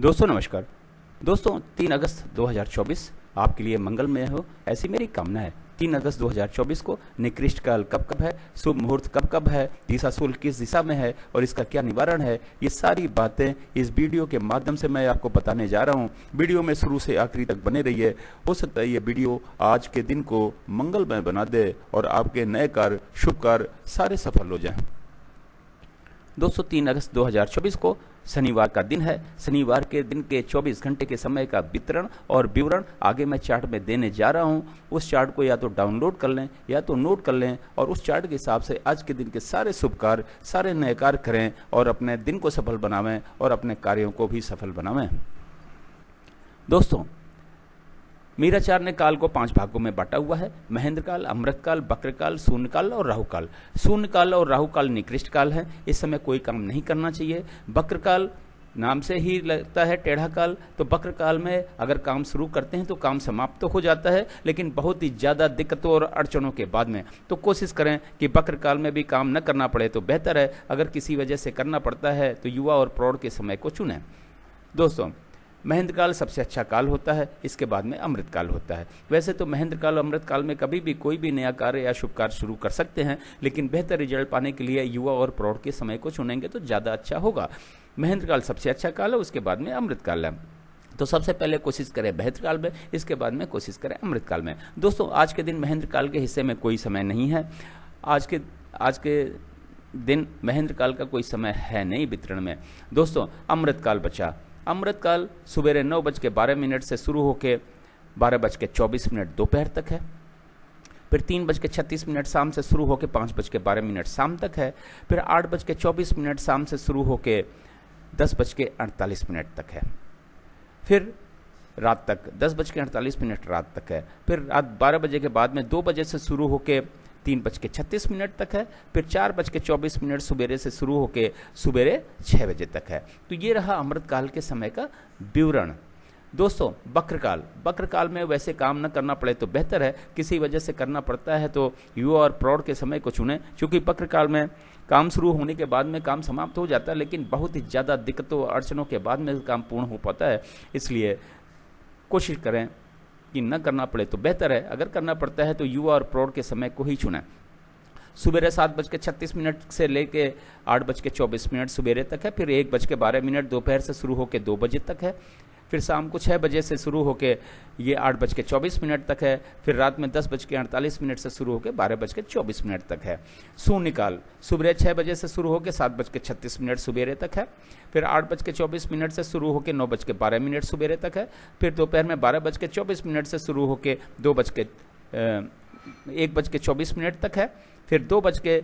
दोस्तों नमस्कार दोस्तों तीन अगस्त 2024 आपके लिए मंगलमय हो ऐसी मेरी कामना है तीन अगस्त 2024 को निकृष्ट काल कब कब है शुभ मुहूर्त कब कब है दिशा शुल्क किस दिशा में है और इसका क्या निवारण है ये सारी बातें इस वीडियो के माध्यम से मैं आपको बताने जा रहा हूँ वीडियो में शुरू से आखिरी तक बने रहिए हो सकता है ये वीडियो आज के दिन को मंगलमय बना दे और आपके नए कार्य शुभ कार्य सारे सफल हो जाए 203 अगस्त 2024 को शनिवार का दिन है शनिवार के दिन के 24 घंटे के समय का वितरण और विवरण आगे मैं चार्ट में देने जा रहा हूं उस चार्ट को या तो डाउनलोड कर लें या तो नोट कर लें और उस चार्ट के हिसाब से आज के दिन के सारे शुभ कार्य सारे नए कार्य करें और अपने दिन को सफल बनावें और अपने कार्यों को भी सफल बनावें दोस्तों मीराचार ने काल को पांच भागों में बांटा हुआ है महेंद्र काल अमृत काल बक्रकाल शून्यकाल और राहुकाल शून्यकाल और राहुकाल निकृष्ट काल है इस समय कोई काम नहीं करना चाहिए काल नाम से ही लगता है टेढ़ा काल तो बकर काल में अगर काम शुरू करते हैं तो काम समाप्त तो हो जाता है लेकिन बहुत ही ज़्यादा दिक्कतों और अड़चनों के बाद में तो कोशिश करें कि बकर काल में भी काम न करना पड़े तो बेहतर है अगर किसी वजह से करना पड़ता है तो युवा और प्रौढ़ के समय को चुनें दोस्तों महेंद्र काल सबसे अच्छा काल होता है इसके बाद में अमृत काल होता है वैसे तो महेंद्र काल और अमृत काल में कभी भी कोई भी नया कार्य या शुभ कार्य शुरू कर सकते हैं लेकिन बेहतर रिजल्ट पाने के लिए युवा और प्रौढ़ के समय को चुनेंगे तो ज़्यादा अच्छा होगा महेंद्र काल सबसे अच्छा काल है उसके बाद में अमृत काल है तो सबसे पहले कोशिश करें बेहतर काल में इसके बाद में कोशिश करें अमृत काल में दोस्तों आज के दिन महेंद्र काल के हिस्से में कोई समय नहीं है आज के आज के दिन महेंद्र काल का कोई समय है नहीं वितरण में दोस्तों अमृत काल बचा अमृतकाल सवेरे नौ बज के बारह मिनट से शुरू होकर बारह बज के चौबीस मिनट दोपहर तक है फिर तीन बज के छत्तीस मिनट शाम से शुरू होकर पाँच बज के बारह मिनट शाम तक है फिर आठ बज के चौबीस मिनट शाम से शुरू होकर दस बज के अड़तालीस मिनट तक है फिर रात तक दस बज के अड़तालीस मिनट रात तक है फिर रात बारह बजे के बाद में दो बजे से शुरू होकर तीन बज के छत्तीस मिनट तक है फिर चार बज के चौबीस मिनट सबेरे से शुरू होकर सबेरे छः बजे तक है तो ये रहा अमृतकाल के समय का विवरण दोस्तों वक्रकाल वक्रकाल में वैसे काम न करना पड़े तो बेहतर है किसी वजह से करना पड़ता है तो युवा और प्रौढ़ के समय को चुने क्योंकि वक्रकाल में काम शुरू होने के बाद में काम समाप्त हो जाता है लेकिन बहुत ही ज़्यादा दिक्कतों अड़चनों के बाद में काम पूर्ण हो पाता है इसलिए कोशिश करें कि न करना पड़े तो बेहतर है अगर करना पड़ता है तो युवा और प्रौढ़ के समय को ही चुनें सबेरे सात बज के छत्तीस मिनट से लेके आठ बज के चौबीस मिनट सबेरे तक है फिर एक बज के बारह मिनट दोपहर से शुरू होकर दो बजे तक है फिर शाम को छः बजे से शुरू होकर ये आठ बज के चौबीस मिनट तक है फिर रात में दस बज के अड़तालीस मिनट से शुरू होकर बारह बज के चौबीस मिनट तक है निकाल सुबह छः बजे से शुरू होकर सात बज के छत्तीस मिनट सुबेरे तक है फिर आठ बज के चौबीस मिनट से शुरू होकर नौ बज के बारह मिनट सुबेरे तक है फिर दोपहर में बारह बज के चौबीस मिनट से शुरू होकर दो बज के एक बज के चौबीस मिनट तक है फिर दो बज के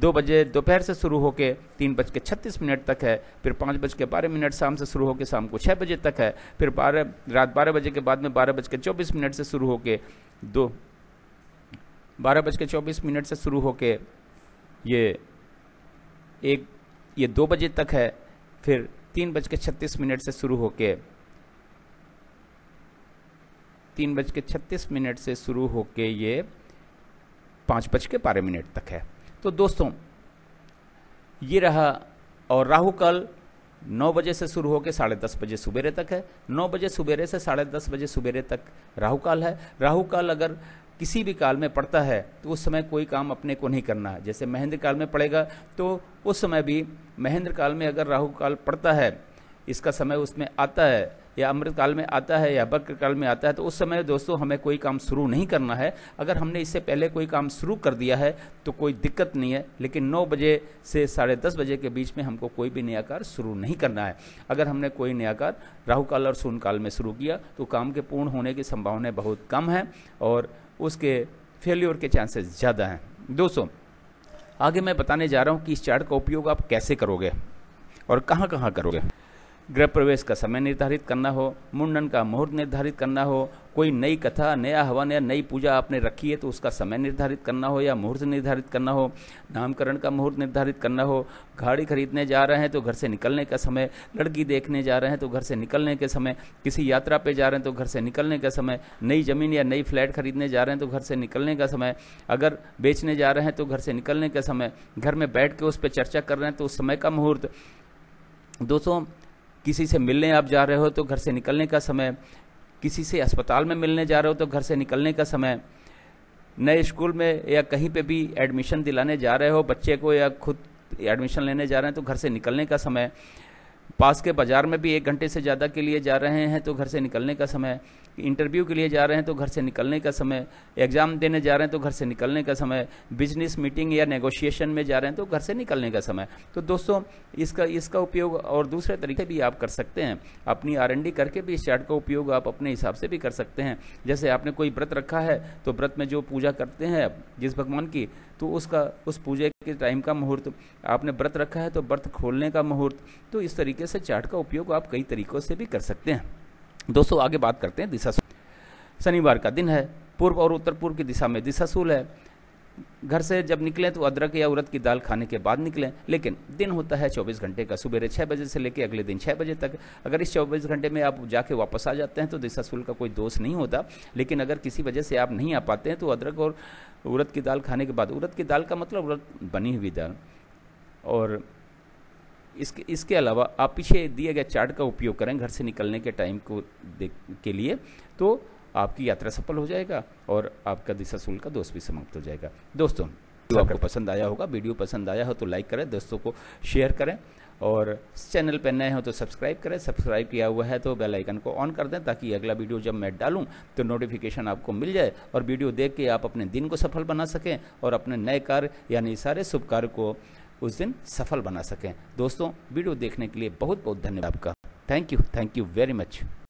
दो बजे दोपहर से शुरू होकर तीन बज के छत्तीस मिनट तक है फिर पाँच बज के बारह मिनट शाम से शुरू होकर शाम को छः बजे तक है फिर बारह रात बारह बजे के बाद में बारह बज के चौबीस मिनट से शुरू होकर दो बारह बज के चौबीस मिनट से शुरू होकर ये एक ये दो बजे तक है फिर तीन बज के छत्तीस मिनट से शुरू होकर तीन बज के छत्तीस मिनट से शुरू होकर ये पाँच बज के बारह मिनट तक है तो दोस्तों ये रहा और राहु कल नौ बजे से शुरू होकर साढ़े दस बजे सुबेरे तक है नौ बजे सुबेरे से साढ़े दस बजे सुबेरे तक राहु काल है राहु काल अगर किसी भी काल में पड़ता है तो उस समय कोई काम अपने को नहीं करना है जैसे महेंद्र काल में पड़ेगा तो उस समय भी महेंद्र काल में अगर राहु काल पड़ता है इसका समय उसमें आता है या अमृत काल में आता है या वक्र काल में आता है तो उस समय दोस्तों हमें कोई काम शुरू नहीं करना है अगर हमने इससे पहले कोई काम शुरू कर दिया है तो कोई दिक्कत नहीं है लेकिन नौ बजे से साढ़े दस बजे के बीच में हमको कोई भी नया कार्य शुरू नहीं करना है अगर हमने कोई नया कार्य और शून्यकाल काल में शुरू किया तो काम के पूर्ण होने की संभावनाएं बहुत कम हैं और उसके फेल्योर के चांसेस ज़्यादा हैं दोस्तों आगे मैं बताने जा रहा हूँ कि इस चार्ट का उपयोग आप कैसे करोगे और कहाँ कहाँ करोगे गृह प्रवेश का समय निर्धारित करना हो मुंडन का मुहूर्त निर्धारित करना हो कोई नई कथा नया हवन या नई पूजा आपने रखी है तो उसका समय निर्धारित करना हो या मुहूर्त निर्धारित करना हो नामकरण का मुहूर्त निर्धारित करना हो गाड़ी खरीदने जा रहे हैं तो घर से निकलने का समय लड़की देखने जा रहे हैं तो घर से निकलने के समय किसी यात्रा पर जा रहे हैं तो घर से निकलने का समय नई ज़मीन या नई फ्लैट खरीदने जा रहे हैं तो घर से निकलने का समय अगर बेचने जा रहे हैं तो घर से निकलने का समय घर में बैठ के उस पर चर्चा कर रहे हैं तो उस समय का मुहूर्त दोस्तों किसी से मिलने आप जा रहे हो तो घर से निकलने का समय किसी से अस्पताल में मिलने जा रहे हो तो घर से निकलने का समय नए स्कूल में या कहीं पे भी एडमिशन दिलाने जा रहे हो बच्चे को या खुद एडमिशन लेने जा रहे हैं तो घर से निकलने का समय पास के बाज़ार में भी एक घंटे से ज़्यादा के लिए जा रहे हैं तो घर से निकलने का समय इंटरव्यू के लिए जा रहे हैं तो घर से निकलने का समय एग्ज़ाम देने जा रहे हैं तो घर से निकलने का समय बिजनेस मीटिंग या नेगोशिएशन में जा रहे हैं तो घर से निकलने का समय तो दोस्तों इसका इसका उपयोग और दूसरे तरीके भी आप कर सकते हैं अपनी आर करके भी इस चार्ट का उपयोग आप अपने हिसाब से भी कर सकते हैं जैसे आपने कोई व्रत रखा है तो व्रत में जो पूजा करते हैं जिस भगवान की तो उसका उस पूजा के टाइम का मुहूर्त आपने व्रत रखा है तो व्रत खोलने का मुहूर्त तो इस तरीके से चार्ट का उपयोग आप कई तरीक़ों से भी कर सकते हैं दोस्तों आगे बात करते हैं दिशा शनिवार का दिन है पूर्व और उत्तर पूर्व की दिशा में दिशाशूल है घर से जब निकलें तो अदरक या उरद की दाल खाने के बाद निकलें लेकिन दिन होता है 24 घंटे का सुबह छः बजे से लेकर अगले दिन 6 बजे तक अगर इस 24 घंटे में आप जाके वापस आ जाते हैं तो दिशा शुल्क का कोई दोष नहीं होता लेकिन अगर किसी वजह से आप नहीं आ पाते हैं तो अदरक और उड़द की दाल खाने के बाद उरद की दाल का मतलब उरद बनी हुई दाल और इसके इसके अलावा आप पीछे दिए गए चार्ट का उपयोग करें घर से निकलने के टाइम को देख के लिए तो आपकी यात्रा सफल हो जाएगा और आपका दिशा शुल्क का दोष भी समाप्त हो जाएगा दोस्तों तो आपको पसंद आया होगा वीडियो पसंद आया हो तो लाइक करें दोस्तों को शेयर करें और चैनल पर नए हो तो सब्सक्राइब करें सब्सक्राइब किया हुआ है तो बेल आइकन को ऑन कर दें ताकि अगला वीडियो जब मैं डालूं तो नोटिफिकेशन आपको मिल जाए और वीडियो देख के आप अपने दिन को सफल बना सकें और अपने नए कार्य यानी सारे शुभ कार्य को उस दिन सफल बना सकें दोस्तों वीडियो देखने के लिए बहुत बहुत धन्यवाद आपका thank you thank you very much